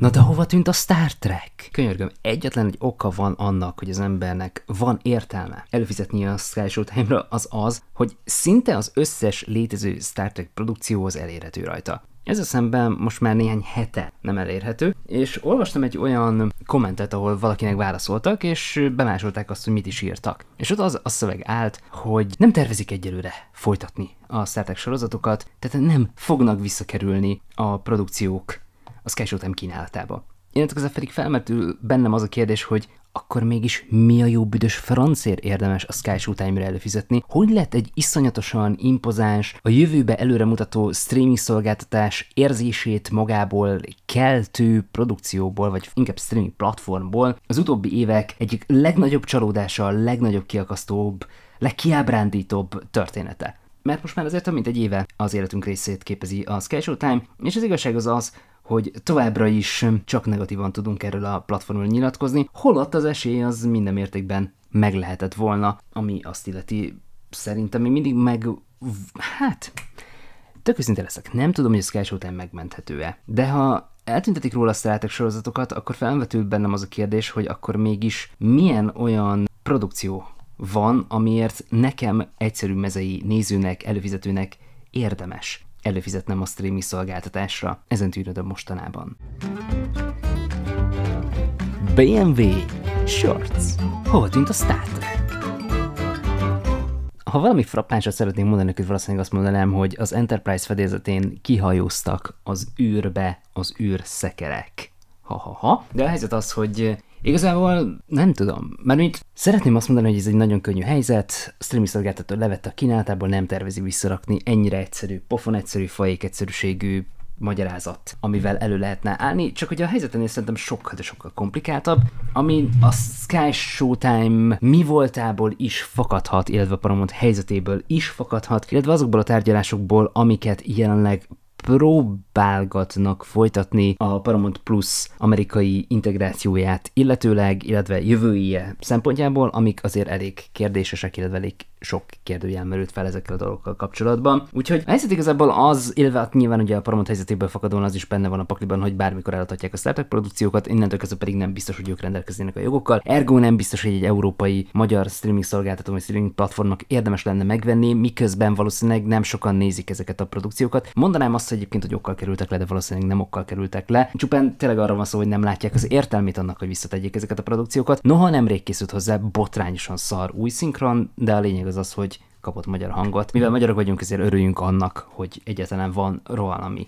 Na de hova tűnt a Star Trek? Könyörgöm, egyetlen egy oka van annak, hogy az embernek van értelme Előfizetni a Sky Showtime-ra, az az, hogy szinte az összes létező Star Trek produkcióhoz elérhető rajta. Ez a szemben most már néhány hete nem elérhető, és olvastam egy olyan kommentet, ahol valakinek válaszoltak, és bemásolták azt, hogy mit is írtak. És ott az a szöveg állt, hogy nem tervezik egyelőre folytatni a Star Trek sorozatokat, tehát nem fognak visszakerülni a produkciók a Sketchlotem kínálatába. Innentől a pedig felmerül bennem az a kérdés, hogy akkor mégis mi a jó büdös francér érdemes a Sky Showtime-ra előfizetni? Hogy lett egy iszonyatosan impozáns, a jövőbe előremutató streaming szolgáltatás érzését magából keltő produkcióból, vagy inkább streaming platformból az utóbbi évek egyik legnagyobb csalódása, a legnagyobb kiakasztóbb, legkiábrándítóbb története? Mert most már azért több mint egy éve az életünk részét képezi a Sky Showtime, és az igazság az az, hogy továbbra is hm, csak negatívan tudunk erről a platformról nyilatkozni, holott az esély az minden mértékben meg lehetett volna, ami azt illeti szerintem még mindig meg... Hát, tök őszinte leszek, nem tudom, hogy a Sky Showtime megmenthető-e, de ha eltüntetik róla a sorozatokat, akkor felvetül bennem az a kérdés, hogy akkor mégis milyen olyan produkció van, amiért nekem egyszerű mezei nézőnek, előfizetőnek érdemes előfizetnem a streaming szolgáltatásra, ezen tűnödöm mostanában. BMW Shorts. Hova tűnt a Star Trek? Ha valami frappánsat szeretnék mondani, akkor valószínűleg azt mondanám, hogy az Enterprise fedélzetén kihajóztak az űrbe az űrszekerek. Ha-ha-ha. De a helyzet az, hogy Igazából nem tudom, mert mint szeretném azt mondani, hogy ez egy nagyon könnyű helyzet, a streaming szolgáltató levette a kínálatából, nem tervezi visszarakni ennyire egyszerű, pofon egyszerű, fajék egyszerűségű magyarázat, amivel elő lehetne állni, csak hogy a helyzeten is szerintem sokkal, de sokkal komplikáltabb, ami a Sky Showtime mi voltából is fakadhat, illetve a Paramount helyzetéből is fakadhat, illetve azokból a tárgyalásokból, amiket jelenleg prób próbálgatnak folytatni a Paramount Plus amerikai integrációját illetőleg, illetve jövője szempontjából, amik azért elég kérdésesek, illetve elég sok kérdőjel merült fel ezekkel a dolgokkal kapcsolatban. Úgyhogy a helyzet igazából az, illetve hát nyilván ugye a Paramount helyzetéből fakadóan az is benne van a pakliban, hogy bármikor eladhatják a startup produkciókat, innentől kezdve pedig nem biztos, hogy ők rendelkeznének a jogokkal. Ergo nem biztos, hogy egy európai magyar streaming szolgáltató vagy streaming platformnak érdemes lenne megvenni, miközben valószínűleg nem sokan nézik ezeket a produkciókat. Mondanám azt hogy egyébként, hogy okkal kerül kerültek le, de valószínűleg nem okkal kerültek le. Csupán tényleg arra van szó, hogy nem látják az értelmét annak, hogy visszategyék ezeket a produkciókat. Noha nemrég készült hozzá botrányosan szar új szinkron, de a lényeg az az, hogy kapott magyar hangot. Mivel magyarok vagyunk, ezért örüljünk annak, hogy egyetlen van rohalami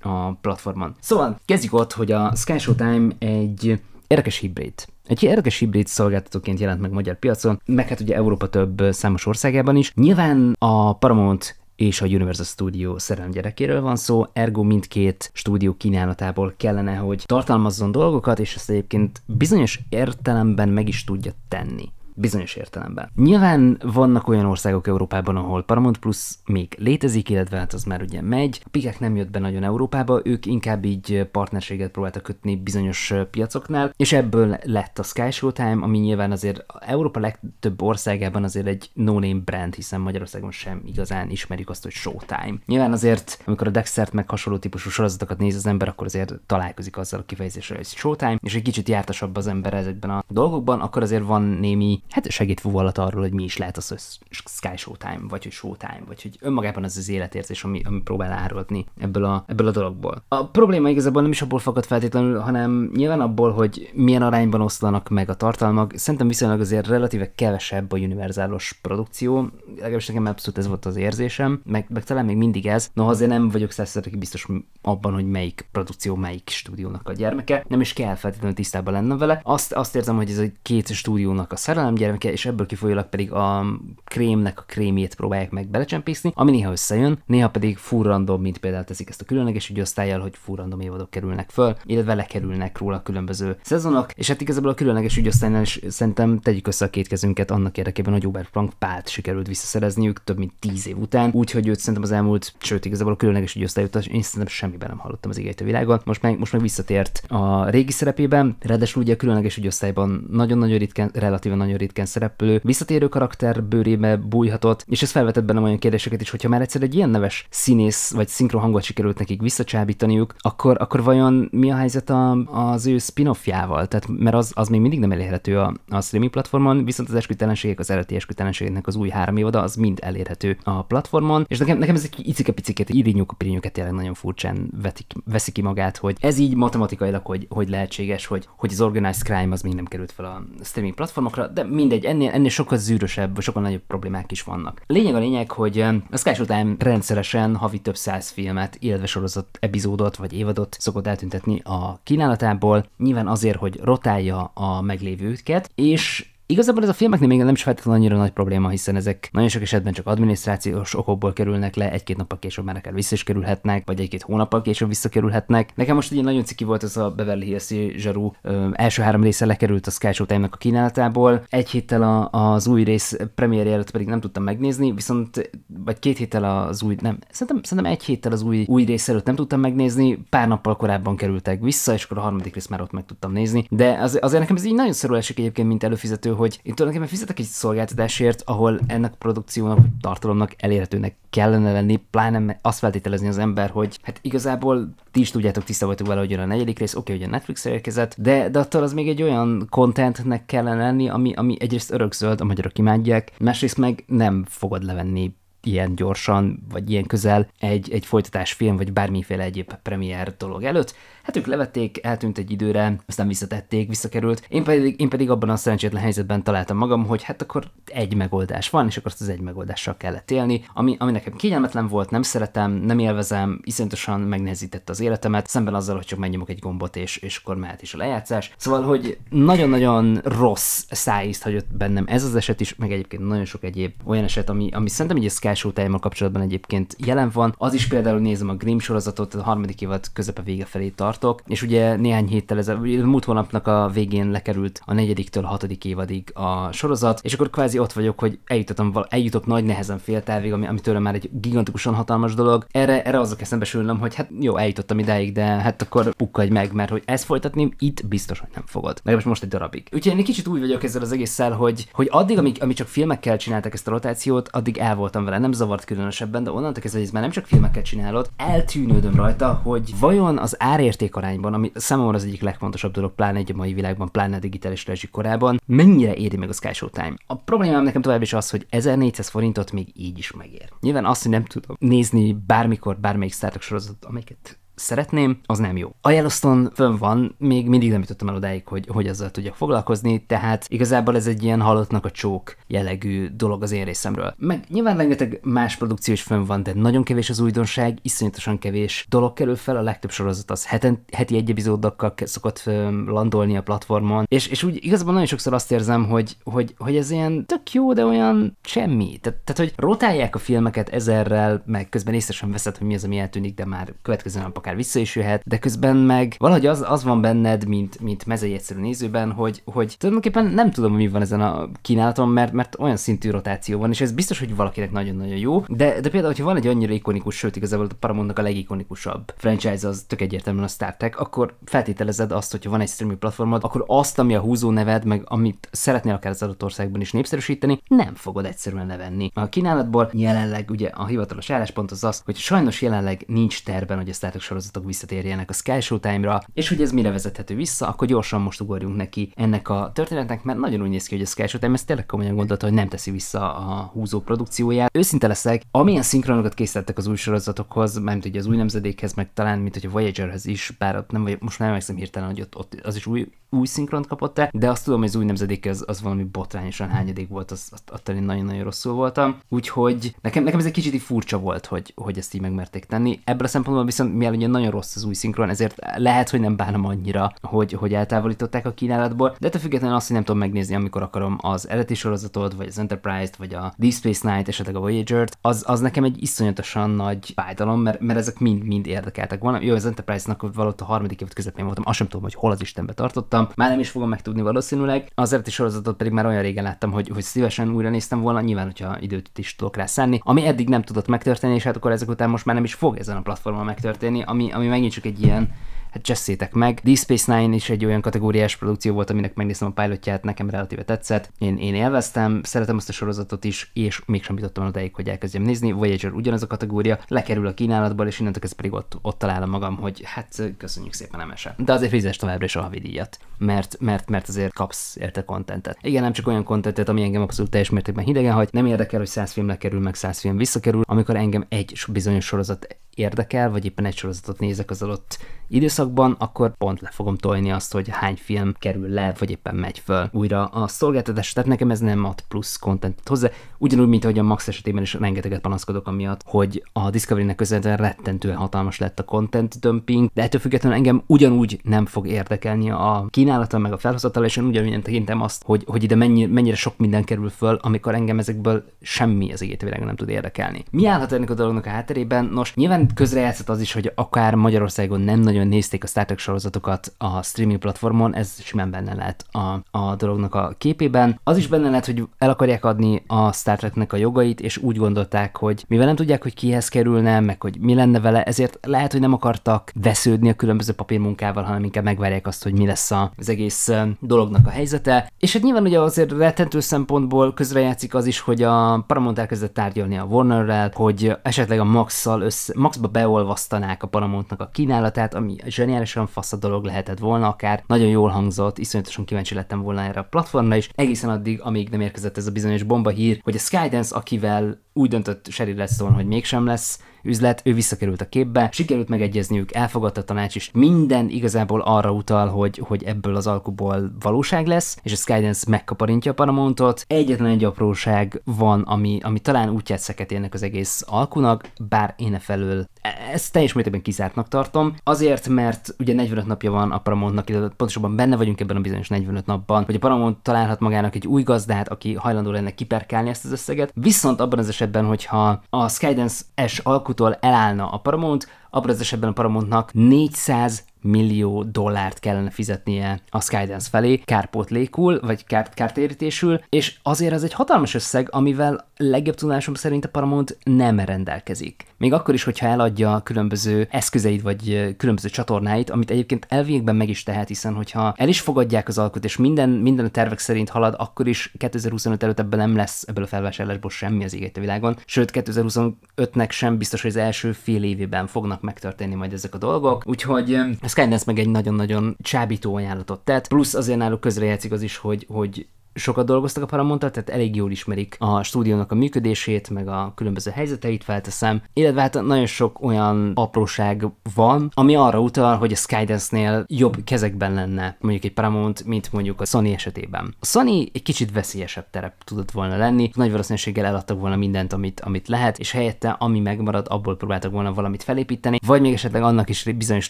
a platformon. Szóval kezdjük ott, hogy a Sky Time egy érdekes hibrid. Egy érdekes hibrid szolgáltatóként jelent meg magyar piacon, meg hát ugye Európa több számos országában is. Nyilván a Paramount és a Universal Studio szerelem gyerekéről van szó, ergo mindkét stúdió kínálatából kellene, hogy tartalmazzon dolgokat, és ezt egyébként bizonyos értelemben meg is tudja tenni bizonyos értelemben. Nyilván vannak olyan országok Európában, ahol Paramount Plus még létezik, illetve hát az már ugye megy. A pikák nem jött be nagyon Európába, ők inkább így partnerséget próbáltak kötni bizonyos piacoknál, és ebből lett a Sky Showtime, ami nyilván azért Európa legtöbb országában azért egy no-name brand, hiszen Magyarországon sem igazán ismerik azt, hogy Showtime. Nyilván azért, amikor a Dexert meg hasonló típusú sorozatokat néz az ember, akkor azért találkozik azzal a kifejezéssel, hogy Showtime, és egy kicsit jártasabb az ember ezekben a dolgokban, akkor azért van némi hát segít fúvalat arról, hogy mi is lehet az, hogy Sky Showtime, vagy hogy Showtime, vagy hogy önmagában az az életérzés, ami, ami próbál áradni ebből a, ebből a dologból. A probléma igazából nem is abból fakad feltétlenül, hanem nyilván abból, hogy milyen arányban oszlanak meg a tartalmak. Szerintem viszonylag azért relatíve kevesebb a univerzálos produkció, legalábbis nekem abszolút ez volt az érzésem, meg, meg talán még mindig ez. Noha azért nem vagyok százszerzőkig biztos abban, hogy melyik produkció melyik stúdiónak a gyermeke, nem is kell feltétlenül tisztában lennem vele. Azt, azt érzem, hogy ez egy két stúdiónak a szerelem, gyermeke, és ebből kifolyólag pedig a krémnek a krémjét próbálják meg belecsempészni, ami néha összejön, néha pedig furrandom, mint például teszik ezt a különleges ügyosztályjal, hogy furrandom évadok kerülnek föl, illetve lekerülnek róla különböző szezonok, és hát igazából a különleges ügyosztálynál is szerintem tegyük össze a két kezünket annak érdekében, hogy Frank pált sikerült visszaszerezniük több mint tíz év után, úgyhogy őt szerintem az elmúlt, sőt igazából a különleges után én szerintem semmiben nem hallottam az igényt a világon. Most meg, most meg visszatért a régi szerepében, ráadásul ugye a különleges ügyosztályban nagyon-nagyon ritkán, relatívan nagyon ritkán szereplő visszatérő karakter bőrébe bújhatott, és ez felvetett benne olyan kérdéseket is, hogyha már egyszer egy ilyen neves színész vagy szinkrohangot sikerült nekik visszacsábítaniuk, akkor, akkor vajon mi a helyzet a, az ő spin-offjával? Tehát, mert az, az még mindig nem elérhető a, a streaming platformon, viszont az eskütelenségek, az eredeti eskütelenségeknek az új három évada, az mind elérhető a platformon, és nekem, nekem ez egy icike-piciket, irinyuk pirinyuket jelen nagyon furcsán vetik, veszi ki magát, hogy ez így matematikailag, hogy, hogy lehetséges, hogy, hogy az Organized Crime az még nem került fel a streaming platformokra, de mindegy, ennél, ennél sokkal zűrösebb, sokkal nagyobb problémák is vannak. Lényeg a lényeg, hogy a Sky Showtime rendszeresen havi több száz filmet, illetve sorozat epizódot vagy évadot szokott eltüntetni a kínálatából, nyilván azért, hogy rotálja a meglévőket, és Igazából ez a filmeknél még nem is feltétlenül annyira nagy probléma, hiszen ezek nagyon sok esetben csak adminisztrációs okokból kerülnek le, egy-két nappal később már akár vissza is kerülhetnek, vagy egy-két hónappal később visszakerülhetnek. Nekem most ugye nagyon ciki volt ez a Beverly hills zsarú ö, első három része lekerült a Sky time a kínálatából, egy héttel a, az új rész premier előtt pedig nem tudtam megnézni, viszont vagy két héttel az új, nem, szerintem, szerintem egy héttel az új, új rész előtt nem tudtam megnézni, pár nappal korábban kerültek vissza, és akkor a harmadik részt már ott meg tudtam nézni, de az, azért nekem ez így nagyon szorul esik egyébként, mint előfizető, hogy én tulajdonképpen fizetek egy szolgáltatásért, ahol ennek a produkciónak, tartalomnak elérhetőnek kellene lenni, pláne azt feltételezni az ember, hogy hát igazából ti is tudjátok, tiszta voltok vele, hogy jön a negyedik rész, oké, okay, hogy a Netflix érkezett, de, de attól az még egy olyan contentnek kellene lenni, ami, ami egyrészt örökzöld, a magyarok imádják, másrészt meg nem fogod levenni ilyen gyorsan, vagy ilyen közel egy, egy folytatás film, vagy bármiféle egyéb premier dolog előtt, Hát ők levették, eltűnt egy időre, aztán visszatették, visszakerült. Én pedig, én pedig abban a szerencsétlen helyzetben találtam magam, hogy hát akkor egy megoldás van, és akkor azt az egy megoldással kellett élni, ami, ami nekem kényelmetlen volt, nem szeretem, nem élvezem, iszonyatosan megnehezítette az életemet, szemben azzal, hogy csak megnyomok egy gombot, és, és akkor mehet is a lejátszás. Szóval, hogy nagyon-nagyon rossz szájízt hagyott bennem ez az eset is, meg egyébként nagyon sok egyéb olyan eset, ami, ami szerintem egy Sky Show kapcsolatban egyébként jelen van. Az is például nézem a Grimm sorozatot, a harmadik évad közepe vége felé tart, tartok, és ugye néhány héttel ezelőtt, múlt hónapnak a végén lekerült a negyediktől hatodik évadig a sorozat, és akkor kvázi ott vagyok, hogy eljutottam, eljutok nagy nehezen távig, ami, ami tőlem már egy gigantikusan hatalmas dolog. Erre, erre azok eszembe sülnöm, hogy hát jó, eljutottam ideig, de hát akkor pukkadj meg, mert hogy ezt folytatni itt biztos, hogy nem fogod. most, most egy darabig. Úgyhogy én egy kicsit úgy vagyok ezzel az egésszel, hogy, hogy addig, amíg, amíg csak filmekkel csináltak ezt a rotációt, addig el voltam vele, nem zavart különösebben, de onnantól kezdve, hogy ez már nem csak filmekkel csinálod, eltűnődöm rajta, hogy vajon az árért értékarányban, ami számomra az egyik legfontosabb dolog, pláne egy mai világban, pláne a digitális rezsik korában, mennyire éri meg a Sky Showtime. A problémám nekem tovább is az, hogy 1400 forintot még így is megér. Nyilván azt, hogy nem tudom nézni bármikor bármelyik Star Trek sorozatot, amelyiket szeretném, az nem jó. A Yellowstone fönn van, még mindig nem jutottam el odáig, hogy, hogy azzal tudjak foglalkozni, tehát igazából ez egy ilyen halottnak a csók jellegű dolog az én részemről. Meg nyilván rengeteg más produkció is fönn van, de nagyon kevés az újdonság, iszonyatosan kevés dolog kerül fel, a legtöbb sorozat az heten, heti egy epizódokkal szokott landolni a platformon, és, és úgy igazából nagyon sokszor azt érzem, hogy, hogy, hogy ez ilyen tök jó, de olyan semmi. Teh- tehát, hogy rotálják a filmeket ezerrel, meg közben észre sem veszed, hogy mi az, ami eltűnik, de már következő nap akár vissza is jöhet, de közben meg valahogy az, az van benned, mint, mint mezei egyszerű nézőben, hogy, hogy tulajdonképpen nem tudom, mi van ezen a kínálaton, mert, mert olyan szintű rotáció van, és ez biztos, hogy valakinek nagyon-nagyon jó, de, de például, hogyha van egy annyira ikonikus, sőt, igazából a Paramountnak a legikonikusabb franchise az tök egyértelműen a Star Trek, akkor feltételezed azt, hogyha van egy streaming platformod, akkor azt, ami a húzó neved, meg amit szeretnél akár az adott országban is népszerűsíteni, nem fogod egyszerűen levenni. A kínálatból jelenleg ugye a hivatalos álláspont az az, hogy sajnos jelenleg nincs terben, hogy a Star Trek sorozatok visszatérjenek a Sky time ra és hogy ez mire vezethető vissza, akkor gyorsan most ugorjunk neki ennek a történetnek, mert nagyon úgy néz ki, hogy a Sky Time ezt tényleg komolyan gondolta, hogy nem teszi vissza a húzó produkcióját. Őszinte leszek, amilyen szinkronokat készítettek az új sorozatokhoz, mert ugye az új nemzedékhez, meg talán, mint hogy a Voyagerhez is, bár ott nem vagy, most nem emlékszem hirtelen, hogy ott, ott, az is új új szinkront kapott -e, de azt tudom, hogy az új nemzedék az, az valami botrányosan hányadék volt, az azt, attól én nagyon-nagyon rosszul voltam. Úgyhogy nekem, nekem ez egy kicsit furcsa volt, hogy, hogy ezt így megmerték tenni. Ebből a szempontból viszont, mivel ugye nagyon rossz az új szinkron, ezért lehet, hogy nem bánom annyira, hogy, hogy eltávolították a kínálatból, de te függetlenül azt, hogy nem tudom megnézni, amikor akarom az eredeti sorozatot, vagy az Enterprise-t, vagy a Deep Space Night, esetleg a Voyager-t, az, az nekem egy iszonyatosan nagy fájdalom, mert, mert ezek mind, mind érdekeltek volna. Jó, az Enterprise-nak valóta a harmadik év közepén voltam, azt sem tudom, hogy hol az Istenbe tartottam, láttam, már nem is fogom megtudni valószínűleg. Az eredeti sorozatot pedig már olyan régen láttam, hogy, hogy szívesen újra néztem volna, nyilván, hogyha időt is tudok rá szenni. ami eddig nem tudott megtörténni, és hát akkor ezek után most már nem is fog ezen a platformon megtörténni, ami, ami megint csak egy ilyen hát csesszétek meg. Deep Space Nine is egy olyan kategóriás produkció volt, aminek megnéztem a pilotját, nekem relatíve tetszett. Én, én élveztem, szeretem azt a sorozatot is, és mégsem jutottam odáig, hogy elkezdjem nézni. Voyager ugyanaz a kategória, lekerül a kínálatból, és innentől kezdve pedig ott, ott találom magam, hogy hát köszönjük szépen emese. De azért fizes továbbra is a havidíjat, mert, mert, mert azért kapsz érte kontentet. Igen, nem csak olyan kontentet, ami engem abszolút teljes mértékben hidegen hagy, nem érdekel, hogy 100 film lekerül, meg 100 film visszakerül, amikor engem egy bizonyos sorozat érdekel, vagy éppen egy sorozatot nézek az adott időszakban, akkor pont le fogom tolni azt, hogy hány film kerül le, vagy éppen megy föl újra a szolgáltatás. Tehát nekem ez nem ad plusz kontentet hozzá, ugyanúgy, mint ahogy a Max esetében is rengeteget panaszkodok amiatt, hogy a Discovery-nek közvetlenül rettentően hatalmas lett a content dumping, de ettől függetlenül engem ugyanúgy nem fog érdekelni a kínálata, meg a felhozatal, és én ugyanúgy nem tekintem azt, hogy, hogy ide mennyi, mennyire sok minden kerül föl, amikor engem ezekből semmi az egész nem tud érdekelni. Mi állhat ennek a dolognak a hátterében? Nos, nyilván nyilván közrejátszott az is, hogy akár Magyarországon nem nagyon nézték a Star Trek sorozatokat a streaming platformon, ez simán benne lehet a, a dolognak a képében. Az is benne lehet, hogy el akarják adni a Star Treknek a jogait, és úgy gondolták, hogy mivel nem tudják, hogy kihez kerülne, meg hogy mi lenne vele, ezért lehet, hogy nem akartak vesződni a különböző papírmunkával, hanem inkább megvárják azt, hogy mi lesz az egész dolognak a helyzete. És hát nyilván ugye azért rettentő szempontból közrejátszik az is, hogy a Paramount elkezdett tárgyalni a Warnerrel, hogy esetleg a Max-szal össze, Max Maxba beolvasztanák a Paramountnak a kínálatát, ami zseniálisan fasz a dolog lehetett volna, akár nagyon jól hangzott, iszonyatosan kíváncsi lettem volna erre a platformra, is egészen addig, amíg nem érkezett ez a bizonyos bomba hír, hogy a Skydance, akivel úgy döntött Sherry Redstone, hogy mégsem lesz, üzlet, ő visszakerült a képbe, sikerült megegyezniük, elfogadta a tanács, és minden igazából arra utal, hogy, hogy ebből az alkuból valóság lesz, és a Skydance megkaparintja a Paramountot. Egyetlen egy apróság van, ami, ami talán útját szeketének az egész alkunak, bár én e felől ezt teljes mértékben kizártnak tartom. Azért, mert ugye 45 napja van a Paramountnak, illetve pontosabban benne vagyunk ebben a bizonyos 45 napban, hogy a Paramount találhat magának egy új gazdát, aki hajlandó lenne kiperkálni ezt az összeget. Viszont abban az esetben, hogyha a Skydance S alkutól elállna a Paramount, abban az esetben a Paramountnak 400 millió dollárt kellene fizetnie a Skydance felé kárpótlékul, vagy kár, kártérítésül, és azért ez egy hatalmas összeg, amivel legjobb tudásom szerint a Paramount nem rendelkezik. Még akkor is, hogyha eladja különböző eszközeit, vagy különböző csatornáit, amit egyébként elvégben meg is tehet, hiszen hogyha el is fogadják az alkot, és minden, minden a tervek szerint halad, akkor is 2025 előtt ebből nem lesz ebből a felvásárlásból semmi az égett a világon, sőt 2025-nek sem biztos, hogy az első fél évében fognak megtörténni majd ezek a dolgok, úgyhogy Skydance meg egy nagyon-nagyon csábító ajánlatot tett, plusz azért náluk közrejátszik az is, hogy, hogy sokat dolgoztak a paramount tehát elég jól ismerik a stúdiónak a működését, meg a különböző helyzeteit felteszem, illetve hát nagyon sok olyan apróság van, ami arra utal, hogy a Skydance-nél jobb kezekben lenne mondjuk egy Paramount, mint mondjuk a Sony esetében. A Sony egy kicsit veszélyesebb terep tudott volna lenni, nagy valószínűséggel eladtak volna mindent, amit, amit lehet, és helyette, ami megmarad, abból próbáltak volna valamit felépíteni, vagy még esetleg annak is bizonyos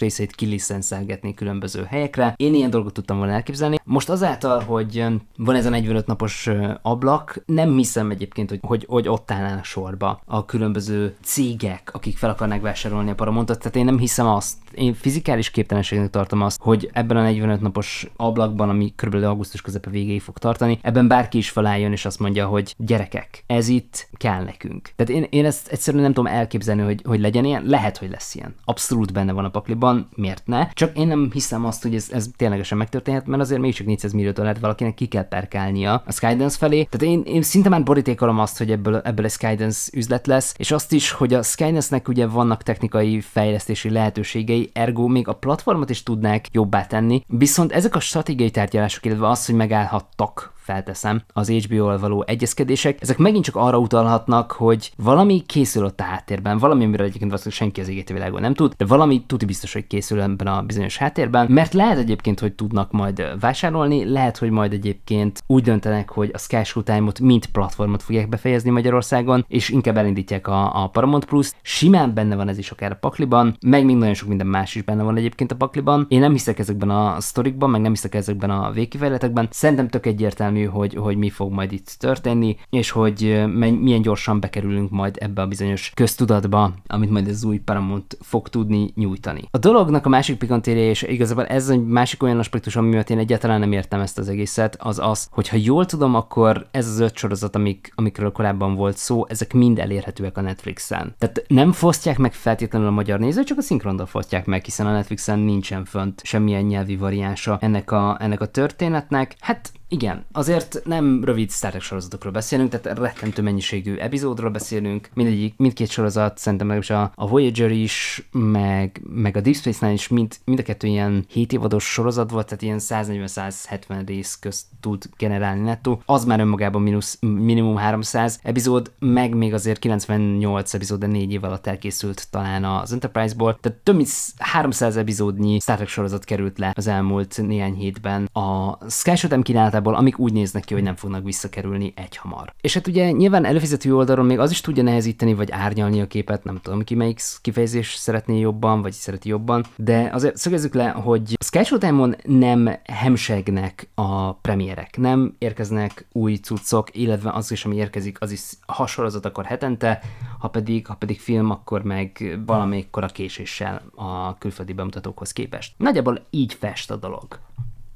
részét kiliszenszelgetni különböző helyekre. Én ilyen dolgot tudtam volna elképzelni. Most azáltal, hogy um, van ez a 45 napos ablak. Nem hiszem egyébként, hogy, hogy, hogy ott állnának sorba a különböző cégek, akik fel akarnák vásárolni a Paramontot, tehát én nem hiszem azt, én fizikális képtelenségnek tartom azt, hogy ebben a 45 napos ablakban, ami körülbelül augusztus közepe végéig fog tartani, ebben bárki is felálljon és azt mondja, hogy gyerekek, ez itt kell nekünk. Tehát én, én ezt egyszerűen nem tudom elképzelni, hogy, hogy legyen ilyen. Lehet, hogy lesz ilyen. Abszolút benne van a pakliban, miért ne? Csak én nem hiszem azt, hogy ez, ez ténylegesen megtörténhet, mert azért mégiscsak 400 millió dollárt valakinek ki kell perkálnia a Skydance felé. Tehát én, én szinte már borítékolom azt, hogy ebből, ebből a Skydance üzlet lesz, és azt is, hogy a Skydance-nek ugye vannak technikai fejlesztési lehetőségei, stratégiai, ergo még a platformot is tudnák jobbá tenni, viszont ezek a stratégiai tárgyalások, illetve az, hogy megállhattak felteszem, az HBO-val való egyezkedések, ezek megint csak arra utalhatnak, hogy valami készül ott a háttérben, valami, amiről egyébként valószínűleg senki az égéti világon nem tud, de valami tuti biztos, hogy készül ebben a bizonyos háttérben, mert lehet egyébként, hogy tudnak majd vásárolni, lehet, hogy majd egyébként úgy döntenek, hogy a Sky time ot mint platformot fogják befejezni Magyarországon, és inkább elindítják a, a Paramount Plus. Simán benne van ez is akár a pakliban, meg még nagyon sok minden más is benne van egyébként a pakliban. Én nem hiszek ezekben a sztorikban, meg nem hiszek ezekben a végkifejletekben. Szerintem tök egyértelmű egyértelmű, hogy, hogy mi fog majd itt történni, és hogy milyen gyorsan bekerülünk majd ebbe a bizonyos köztudatba, amit majd az új Paramount fog tudni nyújtani. A dolognak a másik pikantéria, és igazából ez egy másik olyan aspektus, ami miatt én egyáltalán nem értem ezt az egészet, az az, hogy ha jól tudom, akkor ez az öt sorozat, amik, amikről korábban volt szó, ezek mind elérhetőek a Netflixen. Tehát nem fosztják meg feltétlenül a magyar nézőt, csak a szinkrondal fosztják meg, hiszen a Netflixen nincsen fönt semmilyen nyelvi variánsa ennek a, ennek a történetnek. Hát igen, azért nem rövid Star Trek sorozatokról beszélünk, tehát rettentő mennyiségű epizódról beszélünk. Mindegyik, mindkét sorozat, szerintem legalábbis a, a Voyager is, meg, meg a Deep Space Nine is, mind, mind a kettő ilyen 7 évados sorozat volt, tehát ilyen 140-170 rész közt tud generálni nettó. Az már önmagában minusz, minimum 300 epizód, meg még azért 98 epizód, de 4 év alatt elkészült talán az Enterprise-ból. Tehát több mint 300 epizódnyi Star Trek sorozat került le az elmúlt néhány hétben. A Sky Shot igazából, amik úgy néznek ki, hogy nem fognak visszakerülni egy hamar. És hát ugye nyilván előfizető oldalon még az is tudja nehezíteni, vagy árnyalni a képet, nem tudom ki melyik kifejezés szeretné jobban, vagy szereti jobban, de azért szögezzük le, hogy a Sky Showtime-on nem hemsegnek a premierek, nem érkeznek új cuccok, illetve az is, ami érkezik, az is hasonlózat akkor hetente, ha pedig, ha pedig film, akkor meg valamikor a késéssel a külföldi bemutatókhoz képest. Nagyjából így fest a dolog.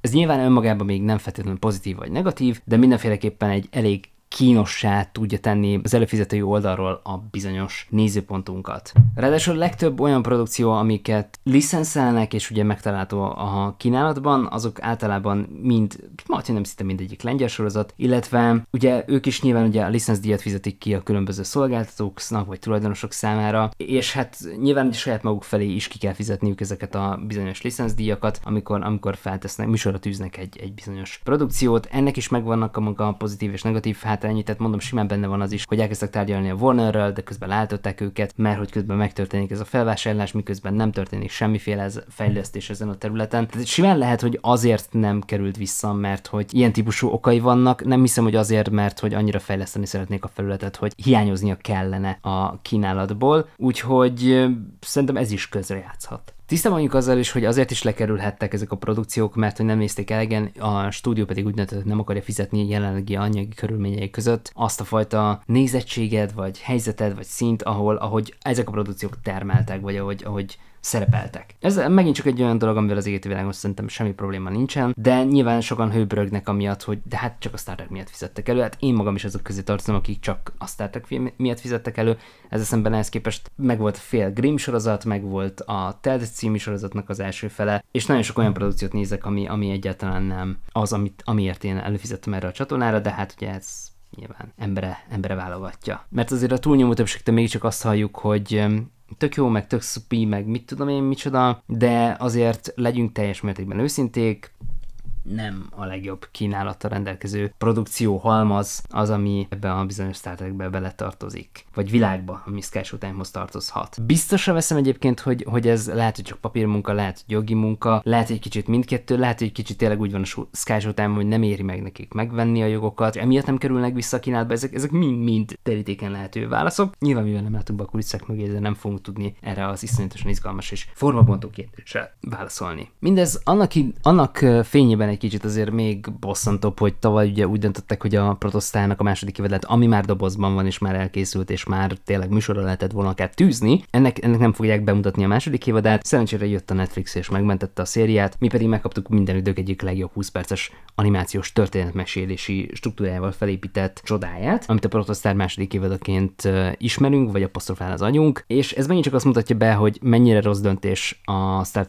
Ez nyilván önmagában még nem feltétlenül pozitív vagy negatív, de mindenféleképpen egy elég kínossá tudja tenni az előfizetői oldalról a bizonyos nézőpontunkat. Ráadásul legtöbb olyan produkció, amiket licenszelnek, és ugye megtalálható a kínálatban, azok általában mind, nem szinte mindegyik lengyel sorozat, illetve ugye ők is nyilván ugye a licenszdíjat fizetik ki a különböző szolgáltatóknak, vagy tulajdonosok számára, és hát nyilván saját maguk felé is ki kell fizetniük ezeket a bizonyos licenszdíjakat, amikor, amikor feltesznek, műsorra tűznek egy, egy bizonyos produkciót. Ennek is megvannak a maga pozitív és negatív hát hát ennyit, tehát mondom, simán benne van az is, hogy elkezdtek tárgyalni a Warnerrel, de közben látották őket, mert hogy közben megtörténik ez a felvásárlás, miközben nem történik semmiféle ez, fejlesztés ezen a területen. Tehát simán lehet, hogy azért nem került vissza, mert hogy ilyen típusú okai vannak, nem hiszem, hogy azért, mert hogy annyira fejleszteni szeretnék a felületet, hogy hiányoznia kellene a kínálatból, úgyhogy szerintem ez is közrejátszhat. Tisztában vagyunk azzal is, hogy azért is lekerülhettek ezek a produkciók, mert hogy nem nézték elegen, a stúdió pedig úgy döntött, nem akarja fizetni jelenlegi anyagi körülményei között azt a fajta nézettséged, vagy helyzeted, vagy szint, ahol, ahogy ezek a produkciók termeltek, vagy ahogy, ahogy szerepeltek. Ez megint csak egy olyan dolog, amivel az égéti világon szerintem semmi probléma nincsen, de nyilván sokan hőbrögnek amiatt, hogy de hát csak a Star Trek miatt fizettek elő, hát én magam is azok közé tartozom, akik csak a Star Trek miatt fizettek elő, ez eszemben ehhez képest meg volt fél Grimm sorozat, meg volt a TED című sorozatnak az első fele, és nagyon sok olyan produkciót nézek, ami, ami egyáltalán nem az, amit, amiért én előfizettem erre a csatornára, de hát ugye ez nyilván embere, embere válogatja. Mert azért a túlnyomó többségtől mégiscsak azt halljuk, hogy tök jó, meg tök szupi, meg mit tudom én, micsoda, de azért legyünk teljes mértékben őszinték, nem a legjobb kínálata rendelkező produkció halmaz az, ami ebbe a bizonyos Star Trekbe beletartozik, vagy világba, ami Skás utánhoz tartozhat. Biztosra veszem egyébként, hogy, hogy ez lehet, hogy csak papírmunka, lehet, hogy jogi munka, lehet, hogy egy kicsit mindkettő, lehet, hogy egy kicsit tényleg úgy van a Skás után, hogy nem éri meg nekik megvenni a jogokat, emiatt nem kerülnek vissza a kínálatba, ezek, ezek mind-mind terítéken lehető válaszok. Nyilván, mivel nem látunk be a kulisszák mögé, de nem fogunk tudni erre az iszonyatosan izgalmas és formabontó kérdésre válaszolni. Mindez annak, annak fényében egy egy kicsit azért még bosszantóbb, hogy tavaly ugye úgy döntöttek, hogy a protosztának a második kivedelet, ami már dobozban van és már elkészült, és már tényleg műsorra lehetett volna akár tűzni, ennek, ennek nem fogják bemutatni a második évadát. Szerencsére jött a Netflix és megmentette a szériát, mi pedig megkaptuk minden idők egyik legjobb 20 perces animációs történetmesélési struktúrájával felépített csodáját, amit a protosztár második évadaként ismerünk, vagy apostrofál az anyunk, és ez megint csak azt mutatja be, hogy mennyire rossz döntés a Star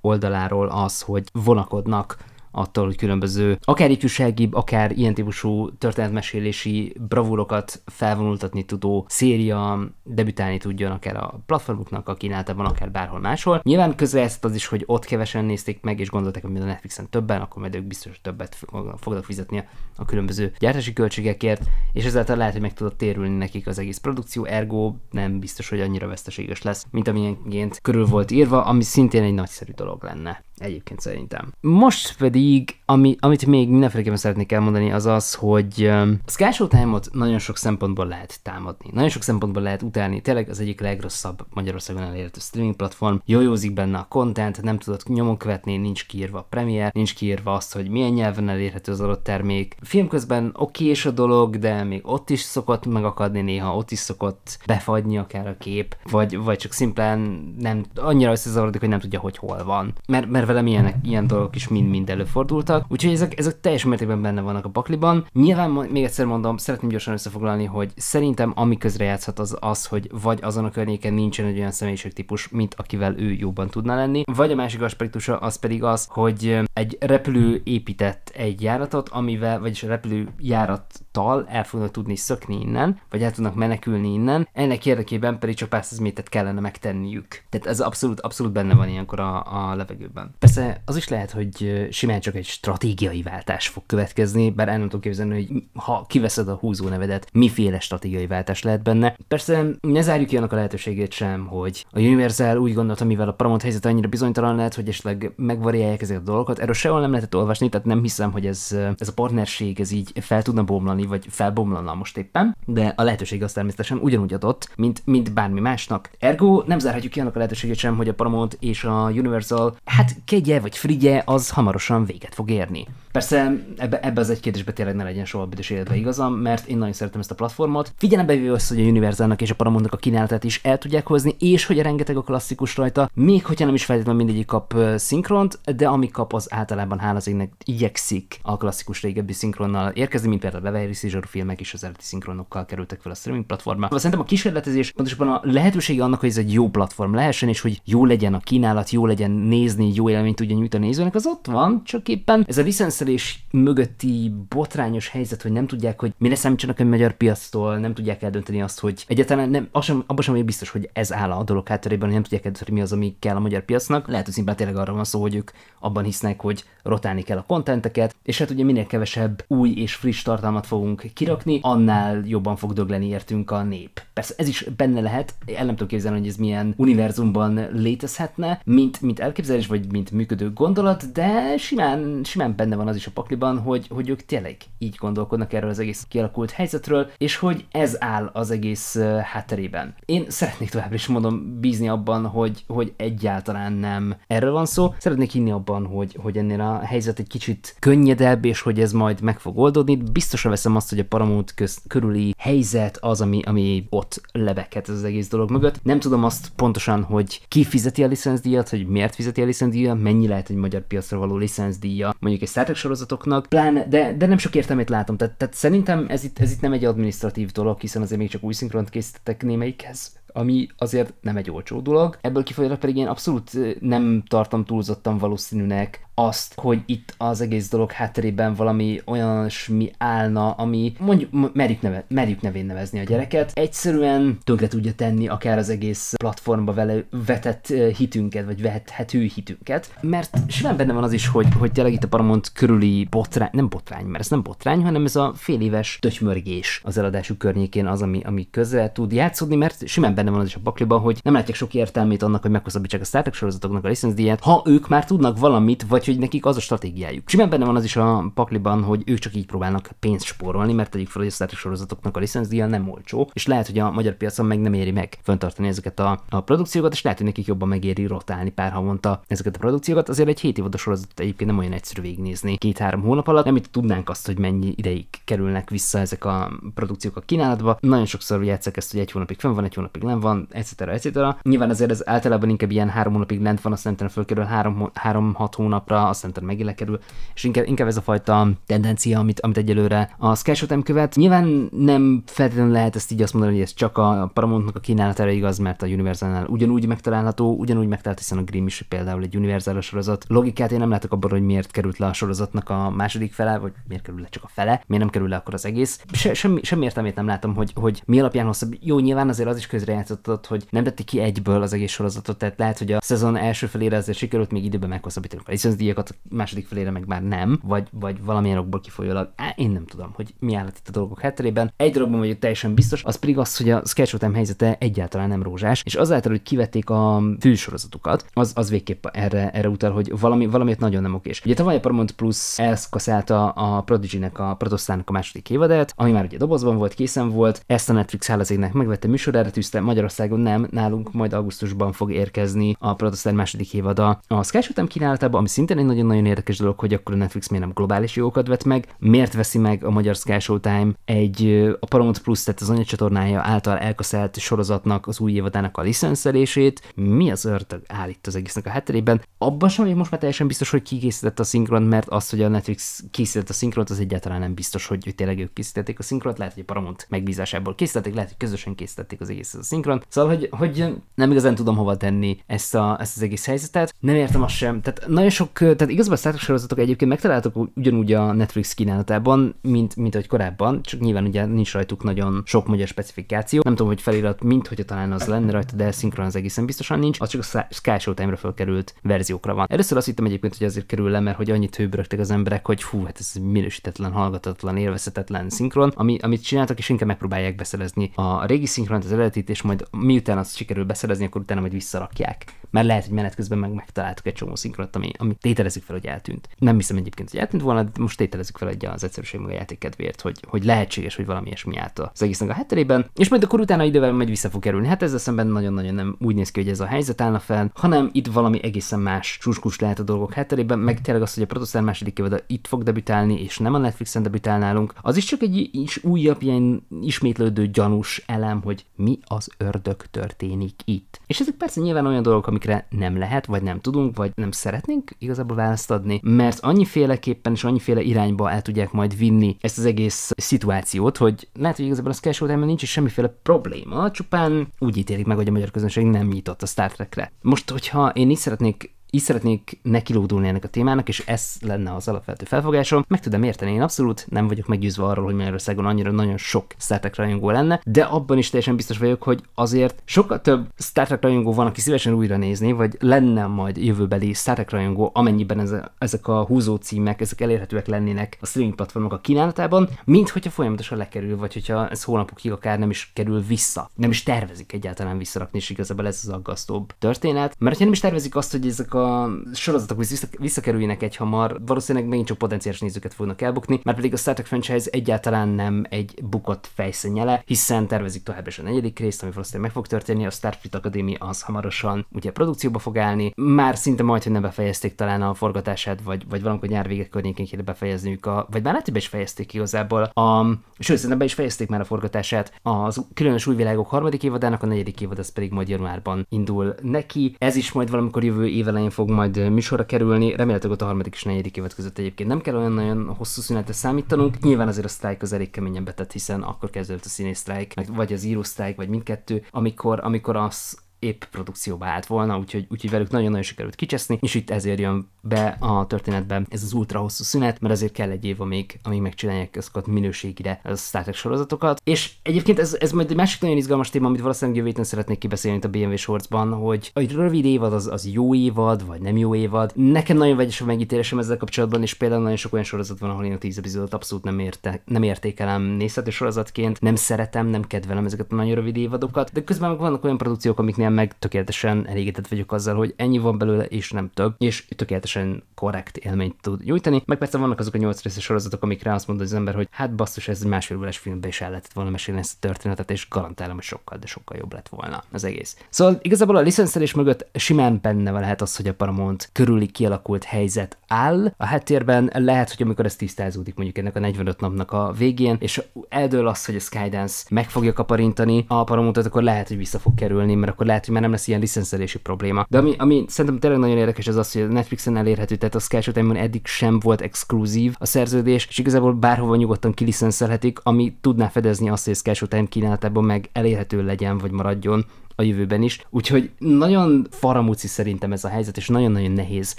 oldaláról az, hogy vonakodnak attól, hogy különböző akár ifjúságibb, akár ilyen típusú történetmesélési bravúrokat felvonultatni tudó széria debütálni tudjon akár a platformoknak, a kínálatában, akár bárhol máshol. Nyilván közrejátszott az is, hogy ott kevesen nézték meg, és gondolták, hogy a Netflixen többen, akkor majd ők biztos többet fognak fizetni a különböző gyártási költségekért, és ezáltal lehet, hogy meg tudott térülni nekik az egész produkció, ergo nem biztos, hogy annyira veszteséges lesz, mint amilyenként körül volt írva, ami szintén egy nagyszerű dolog lenne. Egyébként szerintem. Most pedig pedig, ami, amit még mindenféleképpen szeretnék elmondani, az az, hogy a um, Sky showtime nagyon sok szempontból lehet támadni. Nagyon sok szempontból lehet utálni. Tényleg az egyik legrosszabb Magyarországon elérhető streaming platform. Jójózik benne a content, nem tudod nyomon követni, nincs kiírva a premier, nincs kiírva azt, hogy milyen nyelven elérhető az adott termék. Film közben oké és a dolog, de még ott is szokott megakadni néha, ott is szokott befagyni akár a kép, vagy, vagy csak szimplán nem annyira összezavarodik, hogy nem tudja, hogy hol van. Mert, mert velem ilyenek, ilyen dolgok is mind-mind előfordultak, úgyhogy ezek, ezek teljes mértékben benne vannak a pakliban. Nyilván még egyszer mondom, szeretném gyorsan összefoglalni, hogy szerintem ami közre játszhat az az, hogy vagy azon a környéken nincsen egy olyan személyiségtípus, mint akivel ő jobban tudna lenni, vagy a másik aspektusa az pedig az, hogy egy repülő épített egy járatot, amivel, vagyis a repülő járattal el fognak tudni szökni innen, vagy el tudnak menekülni innen, ennek érdekében pedig csak pár métert kellene megtenniük. Tehát ez abszolút, abszolút benne van ilyenkor a, a levegőben. Persze az is lehet, hogy simán csak egy stratégiai váltás fog következni, bár el nem tudom képzelni, hogy ha kiveszed a húzó nevedet, miféle stratégiai váltás lehet benne. Persze ne zárjuk ki annak a lehetőségét sem, hogy a Universal úgy gondolta, mivel a Paramount helyzet annyira bizonytalan lehet, hogy esetleg megvariálják ezeket a dolgokat. Erről sehol nem lehetett olvasni, tehát nem hiszem, hogy ez, ez a partnerség ez így fel tudna bomlani, vagy felbomlana most éppen, de a lehetőség az természetesen ugyanúgy adott, mint, mint bármi másnak. Ergo nem zárhatjuk ki annak a lehetőségét sem, hogy a Paramount és a Universal, hát kegye vagy frigye, az hamarosan véget fog érni. Persze ebbe, ebbe az egy kérdésbe tényleg ne legyen soha büdös életbe igazam, mert én nagyon szeretem ezt a platformot. Figyelembe véve azt, hogy a Universalnak és a Paramountnak a kínálatát is el tudják hozni, és hogy rengeteg a klasszikus rajta, még hogyha nem is feltétlenül mindegyik kap szinkront, de ami kap, az általában hála az égnek igyekszik a klasszikus régebbi szinkronnal érkezni, mint például a Beverly Zsarú filmek is az eredeti szinkronokkal kerültek fel a streaming platformra. Szóval szerintem a kísérletezés pontosabban a lehetősége annak, hogy ez egy jó platform lehessen, és hogy jó legyen a kínálat, jó legyen nézni, jó élményt tudja nyújtani a nézőnek, az ott van, csak éppen ez a licensz felszerelés mögötti botrányos helyzet, hogy nem tudják, hogy mire számítsanak a magyar piasztól, nem tudják eldönteni azt, hogy egyáltalán nem, az sem, abban sem biztos, hogy ez áll a dolog hátterében, hogy nem tudják eldönteni, mi az, ami kell a magyar piacnak. Lehet, hogy szimplán tényleg arra van szó, hogy ők abban hisznek, hogy rotálni kell a kontenteket, és hát ugye minél kevesebb új és friss tartalmat fogunk kirakni, annál jobban fog dögleni értünk a nép. Persze ez is benne lehet, el nem tudom képzelni, hogy ez milyen univerzumban létezhetne, mint, mint elképzelés, vagy mint működő gondolat, de simán, simán benne van az is a pakliban, hogy, hogy ők tényleg így gondolkodnak erről az egész kialakult helyzetről, és hogy ez áll az egész hátterében. Én szeretnék továbbra is mondom bízni abban, hogy, hogy egyáltalán nem erről van szó. Szeretnék hinni abban, hogy, hogy ennél a helyzet egy kicsit könnyedebb, és hogy ez majd meg fog oldódni. Biztosan veszem azt, hogy a Paramount köz, körüli helyzet az, ami, ami ott lebeket ez az egész dolog mögött. Nem tudom azt pontosan, hogy ki fizeti a licenszdíjat, hogy miért fizeti a licenszdíjat, mennyi lehet egy magyar piacra való licenszdíja. Mondjuk egy Star Trek sorozatoknak, pláne, de, de nem sok értelmét látom. Tehát, tehát szerintem ez itt, ez itt nem egy administratív dolog, hiszen azért még csak új szinkront készítettek némelyikhez ami azért nem egy olcsó dolog. Ebből kifolyólag pedig én abszolút nem tartom túlzottan valószínűnek azt, hogy itt az egész dolog hátterében valami olyan, mi állna, ami mondjuk merjük, neve, merjük nevén nevezni a gyereket, egyszerűen tönkre tudja tenni akár az egész platformba vele vetett eh, hitünket, vagy vehethető hitünket, mert simán benne van az is, hogy, hogy tényleg itt a Paramount körüli botrány, nem botrány, mert ez nem botrány, hanem ez a fél éves tötymörgés az eladásuk környékén az, ami, ami közel tud játszódni, mert simán benne van az is a pakliban, hogy nem látják sok értelmét annak, hogy meghosszabbítsák a Star Trek sorozatoknak a licenszdíját, ha ők már tudnak valamit, vagy úgyhogy nekik az a stratégiájuk. Simán benne van az is a pakliban, hogy ők csak így próbálnak pénzt spórolni, mert egyik fel, hogy a Star sorozatoknak a licenszdíja nem olcsó, és lehet, hogy a magyar piacon meg nem éri meg föntartani ezeket a, a produkciókat, és lehet, hogy nekik jobban megéri rotálni pár havonta ezeket a produkciókat. Azért egy 7 évados sorozatot egyébként nem olyan egyszerű végignézni két-három hónap alatt, nem itt tudnánk azt, hogy mennyi ideig kerülnek vissza ezek a produkciók a kínálatba. Nagyon sokszor játszák ezt, hogy egy hónapig fönn van, egy hónapig nem van, etc. etc. Nyilván azért ez általában inkább ilyen három hónapig lent van, azt nem fölkerül három, három-hat hónap napra, aztán megile kerül, és inkább, inkább ez a fajta tendencia, amit, amit egyelőre a Sky nem követ. Nyilván nem feltétlenül lehet ezt így azt mondani, hogy ez csak a Paramountnak a kínálatára igaz, mert a Universalnál ugyanúgy megtalálható, ugyanúgy megtalált, hiszen a Grimm is például egy Universal sorozat. Logikát én nem látok abban, hogy miért került le a sorozatnak a második fele, vagy miért kerül le csak a fele, miért nem kerül le akkor az egész. Se, semmi, semmi értelmét nem látom, hogy, hogy mi alapján hosszabb. Jó, nyilván azért az is közrejátszott, hogy nem tették ki egyből az egész sorozatot, tehát lehet, hogy a szezon első felére azért sikerült még időben meghosszabbítani a díjakat a második felére meg már nem, vagy, vagy valamilyen okból kifolyólag. Á, én nem tudom, hogy mi állt itt a dolgok hátterében. Egy dologban vagyok teljesen biztos, az pedig az, hogy a sketchotem helyzete egyáltalán nem rózsás, és azáltal, hogy kivették a fűsorozatukat, az, az végképp erre, erre utal, hogy valami, valamiért nagyon nem okés. Ugye tavaly a Paramount Plus elszkaszálta a Prodigy-nek, a Protostának a második évadát, ami már ugye dobozban volt, készen volt, ezt a Netflix hálazéknek megvette műsorára tűzte, Magyarországon nem, nálunk majd augusztusban fog érkezni a Protostán második évada a sketchotem kínálatába, ami szintén szintén egy nagyon-nagyon érdekes dolog, hogy akkor a Netflix miért nem globális jogokat vett meg, miért veszi meg a magyar Sky Showtime egy a Paramount Plus, tehát az anyacsatornája által elkaszelt sorozatnak az új évadának a licenszelését, mi az ördög áll itt az egésznek a hátterében. Abban sem hogy most már teljesen biztos, hogy ki készített a szinkron, mert az, hogy a Netflix készített a szinkront, az egyáltalán nem biztos, hogy, hogy tényleg ők készítették a szinkront, lehet, hogy a Paramount megbízásából készítették, lehet, hogy közösen készítették az egész a szinkron. Szóval, hogy, hogy nem igazán tudom hova tenni ezt, a, ezt az egész helyzetet. Nem értem azt sem. Tehát nagyon sok tehát igazából a Star Trek sorozatok egyébként megtaláltak ugyanúgy a Netflix kínálatában, mint, mint ahogy korábban, csak nyilván ugye nincs rajtuk nagyon sok magyar specifikáció. Nem tudom, hogy felirat, mint hogy talán az lenne rajta, de szinkron az egészen biztosan nincs, az csak a Sky Showtime-ra felkerült verziókra van. Először azt hittem egyébként, hogy azért kerül le, mert hogy annyit hőbörögtek az emberek, hogy fú, hát ez minősítetlen, hallgatatlan, élvezhetetlen szinkron, ami, amit csináltak, és inkább megpróbálják beszerezni a régi szinkront, az eredetit, és majd miután azt sikerül beszerezni, akkor utána majd visszarakják mert lehet, hogy menet közben meg megtaláltuk egy csomó szinkronot, ami, ami tételezzük fel, hogy eltűnt. Nem hiszem egyébként, hogy eltűnt volna, de most tételezzük fel egy az egyszerűség meg a játék kedvéért, hogy, hogy lehetséges, hogy valami ilyesmi állt az egésznek a hátterében, és majd akkor utána idővel megy vissza fog kerülni. Hát ez eszemben nagyon-nagyon nem úgy néz ki, hogy ez a helyzet állna fel, hanem itt valami egészen más csúskus lehet a dolgok hátterében, meg tényleg az, hogy a Protostar második évad itt fog debütálni, és nem a Netflixen debütál nálunk, az is csak egy is újabb ilyen ismétlődő gyanús elem, hogy mi az ördög történik itt. És ezek persze nyilván olyan dolgok, amik amikre nem lehet, vagy nem tudunk, vagy nem szeretnénk igazából választ adni, mert annyiféleképpen és annyiféle irányba el tudják majd vinni ezt az egész szituációt, hogy lehet, hogy igazából a Skyshow nincs is semmiféle probléma, csupán úgy ítélik meg, hogy a magyar közönség nem nyitott a Star Trekre. Most, hogyha én is szeretnék így szeretnék nekilódulni ennek a témának, és ez lenne az alapvető felfogásom. Meg tudom érteni, én abszolút nem vagyok meggyőzve arról, hogy Magyarországon annyira nagyon sok Star Trek rajongó lenne, de abban is teljesen biztos vagyok, hogy azért sokkal több Star Trek rajongó van, aki szívesen újra nézni, vagy lenne majd jövőbeli Star Trek rajongó, amennyiben ez a, ezek a húzó címek, ezek elérhetőek lennének a streaming platformok a kínálatában, mint hogyha folyamatosan lekerül, vagy hogyha ez hónapokig akár nem is kerül vissza. Nem is tervezik egyáltalán visszarakni, és igazából ez az aggasztóbb történet. Mert ha nem is tervezik azt, hogy ezek a a sorozatok vissza, visszakerüljenek egy hamar, valószínűleg megint csak potenciális nézőket fognak elbukni, mert pedig a Star Trek franchise egyáltalán nem egy bukott fejszennyele, hiszen tervezik tovább is a negyedik részt, ami valószínűleg meg fog történni, a Starfleet Academy az hamarosan ugye produkcióba fog állni, már szinte majd, hogy nem befejezték talán a forgatását, vagy, vagy valamikor nyár vége környékén kéne befejezniük, a, vagy már lehet, hogy be is fejezték ki igazából, a, sőt, szerintem be is fejezték már a forgatását az Különös Új Világok harmadik évadának, a negyedik évad az pedig majd januárban indul neki, ez is majd valamikor jövő évelején fog majd eh, műsorra kerülni. Reméltek ott a harmadik és negyedik évet között egyébként nem kell olyan nagyon hosszú szünetre számítanunk. Nyilván azért a sztrájk az elég keményen betett, hiszen akkor kezdődött a sztrájk, vagy az írósztrájk, vagy mindkettő, amikor, amikor az, épp produkcióba állt volna, úgyhogy, úgyhogy velük nagyon-nagyon sikerült kicseszni, és itt ezért jön be a történetben ez az ultra hosszú szünet, mert azért kell egy év, amíg, amíg megcsinálják ezeket minőségire a Star Trek sorozatokat. És egyébként ez, ez majd egy másik nagyon izgalmas téma, amit valószínűleg jövő héten szeretnék kibeszélni itt a BMW Shortsban, hogy a rövid évad az, az jó évad, vagy nem jó évad. Nekem nagyon vegyes a megítélésem ezzel kapcsolatban, és például nagyon sok olyan sorozat van, ahol én a 10 epizódot abszolút nem, érte, nem értékelem nézhető sorozatként, nem szeretem, nem kedvelem ezeket a nagyon rövid évadokat, de közben meg vannak olyan produkciók, amiknél én meg tökéletesen elégedett vagyok azzal, hogy ennyi van belőle, és nem több, és tökéletesen korrekt élményt tud nyújtani. Meg persze vannak azok a nyolc részes sorozatok, amikre azt mondod az ember, hogy hát basszus, ez egy másfél órás filmbe is el lehetett volna mesélni ezt a történetet, és garantálom, hogy sokkal, de sokkal jobb lett volna az egész. Szóval igazából a licenszerés mögött simán benne lehet az, hogy a Paramount körüli kialakult helyzet áll a háttérben, lehet, hogy amikor ez tisztázódik mondjuk ennek a 45 napnak a végén, és eldől az, hogy a Skydance meg fogja kaparintani a Paramountot, akkor lehet, hogy vissza fog kerülni, mert akkor lehet, lehet, hogy már nem lesz ilyen licenszerési probléma. De ami, ami szerintem tényleg nagyon érdekes az az, hogy a Netflixen elérhető, tehát a Sky Showtime-on eddig sem volt exkluzív a szerződés, és igazából bárhova nyugodtan kilicenszelhetik, ami tudná fedezni azt, hogy a Sky Showtime kínálatában meg elérhető legyen, vagy maradjon a jövőben is. Úgyhogy nagyon faramúci szerintem ez a helyzet, és nagyon-nagyon nehéz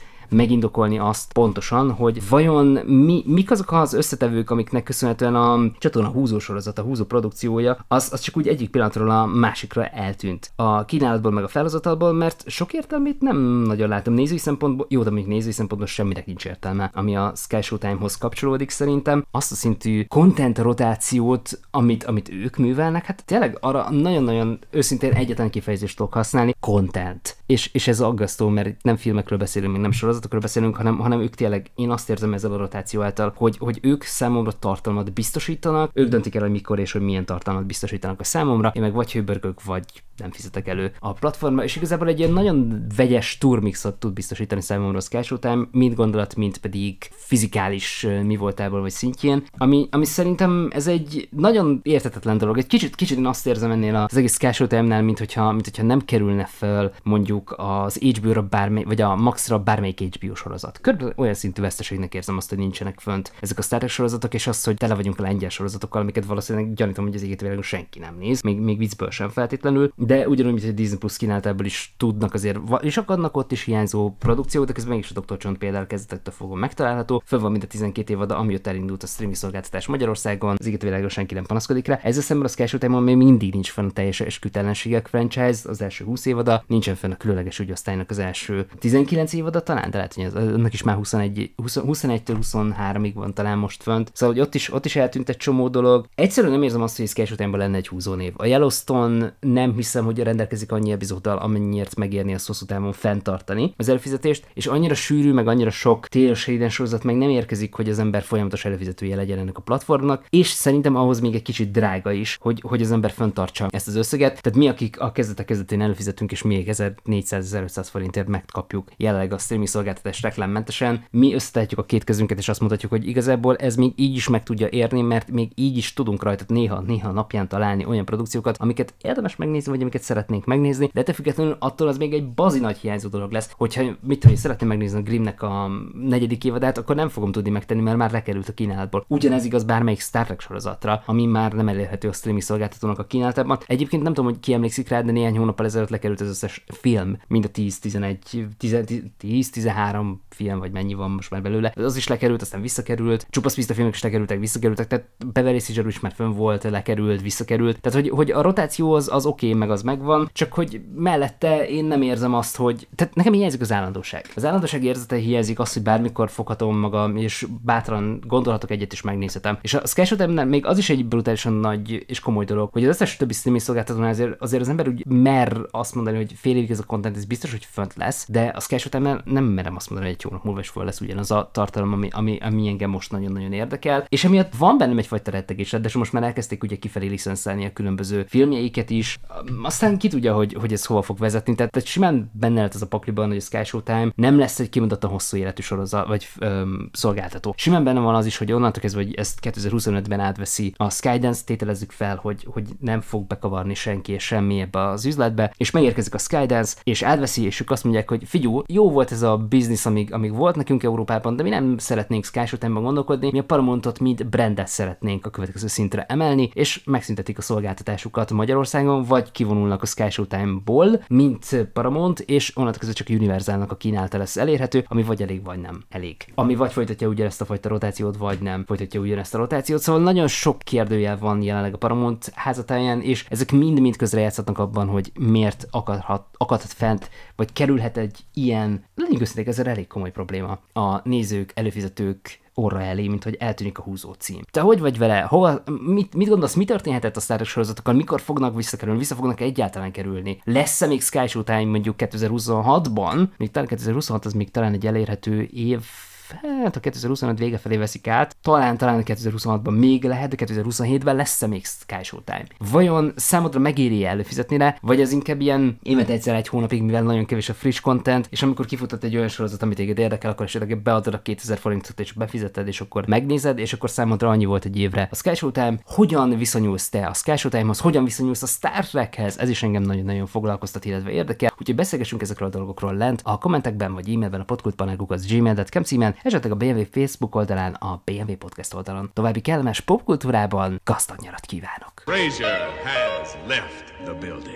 megindokolni azt pontosan, hogy vajon mi, mik azok az összetevők, amiknek köszönhetően a csatorna húzósorozat, a húzó produkciója, az, az csak úgy egyik pillanatról a másikra eltűnt. A kínálatból meg a felhozatalból, mert sok értelmét nem nagyon látom nézői szempontból, jó, de még nézői szempontból semminek nincs értelme, ami a Sky showtime hoz kapcsolódik szerintem. Azt a szintű content rotációt, amit, amit ők művelnek, hát tényleg arra nagyon-nagyon őszintén egyetlen kifejezést tudok használni, content és, és ez aggasztó, mert nem filmekről beszélünk, még nem sorozatokról beszélünk, hanem, hanem ők tényleg, én azt érzem ezzel a rotáció által, hogy, hogy ők számomra tartalmat biztosítanak, ők döntik el, hogy mikor és hogy milyen tartalmat biztosítanak a számomra, én meg vagy hőbörgök, vagy nem fizetek elő a platformra, és igazából egy ilyen nagyon vegyes turmixot tud biztosítani számomra a Sketch után, mind gondolat, mind pedig fizikális mi voltából vagy szintjén, ami, ami szerintem ez egy nagyon értetetlen dolog. Egy kicsit, kicsit én azt érzem ennél az egész Sketch mint hogyha, mint hogyha nem kerülne fel, mondjuk mondjuk az HBO-ra bármely, vagy a Max-ra bármelyik HBO sorozat. Körülbelül olyan szintű veszteségnek érzem azt, hogy nincsenek fönt ezek a Star Trek sorozatok, és azt, hogy tele vagyunk lengyel sorozatokkal, amiket valószínűleg gyanítom, hogy az égét senki nem néz, még, még viccből sem feltétlenül, de ugyanúgy, mint a Disney Plus kínált, ebből is tudnak azért, és akadnak ott is hiányzó produkciók, de közben mégis a Dr. Csont például kezdetektől fogva megtalálható, föl van mind a 12 évad, ami ott elindult a streaming szolgáltatás Magyarországon, az égét senki nem panaszkodik rá. Ezzel szemben a Sky Showtime-on még mindig nincs fenn a teljes eskütelenségek franchise, az első 20 évada, nincsen fenn a különleges ügyosztálynak az első 19 évada talán, de lehet, hogy az, annak is már 21, 20, 21-től 23-ig van talán most fönt. Szóval, hogy ott is, ott is eltűnt egy csomó dolog. Egyszerűen nem érzem azt, hogy ez Sketch utánban lenne egy húzónév. A Yellowstone nem hiszem, hogy rendelkezik annyi epizóddal, amennyiért megérni a hosszú távon fenntartani az előfizetést, és annyira sűrű, meg annyira sok télos sorozat meg nem érkezik, hogy az ember folyamatos előfizetője legyen ennek a platformnak, és szerintem ahhoz még egy kicsit drága is, hogy, hogy az ember fenntartsa ezt az összeget. Tehát mi, akik a kezdetek kezdetén előfizetünk, és még 400-500 forintért megkapjuk jelenleg a streaming szolgáltatás reklámmentesen. Mi összetehetjük a két kezünket, és azt mutatjuk, hogy igazából ez még így is meg tudja érni, mert még így is tudunk rajta néha-néha napján találni olyan produkciókat, amiket érdemes megnézni, vagy amiket szeretnénk megnézni, de te függetlenül attól az még egy bazi nagy hiányzó dolog lesz, hogyha mit tudom, szeretném megnézni a Grimnek a negyedik évadát, akkor nem fogom tudni megtenni, mert már lekerült a kínálatból. Ugyanez igaz bármelyik Star Trek sorozatra, ami már nem elérhető a streaming szolgáltatónak a kínálatában. Egyébként nem tudom, hogy ki emlékszik rá, de néhány hónap ezelőtt lekerült az összes film film, mind a 10-11-13 film, vagy mennyi van most már belőle, az is lekerült, aztán visszakerült, csupasz a filmek is lekerültek, visszakerültek, tehát Beverly Sizzler is már fönn volt, lekerült, visszakerült, tehát hogy, hogy a rotáció az, az oké, okay, meg az megvan, csak hogy mellette én nem érzem azt, hogy, tehát nekem hiányzik az állandóság. Az állandóság érzete hiányzik az, hogy bármikor foghatom magam, és bátran gondolhatok egyet, és megnézhetem. És a Skyshotemnél még az is egy brutálisan nagy és komoly dolog, hogy az összes többi streaming szolgáltatónál azért, azért az ember úgy mer azt mondani, hogy fél évig ez a content, ez biztos, hogy fönt lesz, de a Sky Showtime nem merem azt mondani, hogy egy hónap múlva is föl lesz ugyanaz a tartalom, ami, ami, ami engem most nagyon-nagyon érdekel. És emiatt van bennem egyfajta rettegés, de most már elkezdték ugye kifelé licenszelni a különböző filmjeiket is. Aztán ki tudja, hogy, hogy ez hova fog vezetni. Tehát, tehát simán benne lett az a pakliban, hogy a Sky Showtime nem lesz egy kimondottan hosszú életű sorozat, vagy öm, szolgáltató. Simán benne van az is, hogy onnantól kezdve, hogy ezt 2025-ben átveszi a Skydance, tételezzük fel, hogy, hogy nem fog bekavarni senki és semmi ebbe az üzletbe, és megérkezik a Skydance, és átveszi, és ők azt mondják, hogy figyú, jó volt ez a biznisz, amíg, amíg volt nekünk Európában, de mi nem szeretnénk Skyshotemben gondolkodni, mi a Paramountot, mint brandet szeretnénk a következő szintre emelni, és megszüntetik a szolgáltatásukat Magyarországon, vagy kivonulnak a skyshow mint Paramount, és onnantól kezdve csak Universalnak a kínálta lesz elérhető, ami vagy elég, vagy nem elég. Ami vagy folytatja ugye ezt a fajta rotációt, vagy nem folytatja ugyanezt a rotációt, szóval nagyon sok kérdője van jelenleg a Paramount házatáján, és ezek mind-mind közrejátszhatnak abban, hogy miért akadhat, akadhat fent, vagy kerülhet egy ilyen, legyünk őszintén, ez elég komoly probléma a nézők, előfizetők orra elé, mint hogy eltűnik a húzó cím. Te hogy vagy vele? Hova, mit, mit gondolsz, mi történhetett a Star Trek sorozatokkal? Mikor fognak visszakerülni? Vissza fognak -e egyáltalán kerülni? Lesz-e még Sky Time mondjuk 2026-ban? Még talán 2026 az még talán egy elérhető év hát a 2025 vége felé veszik át, talán talán 2026-ban még lehet, de 2027-ben lesz-e még Sky Showtime. Vajon számodra megéri -e előfizetni rá, vagy az inkább ilyen évet egyszer egy hónapig, mivel nagyon kevés a friss content, és amikor kifutott egy olyan sorozat, amit téged érdekel, akkor esetleg beadod a 2000 forintot és befizeted, és akkor megnézed, és akkor számodra annyi volt egy évre. A Sky Showtime hogyan viszonyulsz te a Sky Showtime-hoz, hogyan viszonyulsz a Star Trekhez? Ez is engem nagyon-nagyon foglalkoztat, illetve érdekel. Úgyhogy beszélgessünk ezekről a dolgokról lent a kommentekben, vagy e-mailben a podkultpanelkuk gmail.com címen, esetleg a BMW Facebook oldalán, a BMW Podcast oldalon. További kellemes popkultúrában gazdag nyarat kívánok! Frazier has left the building.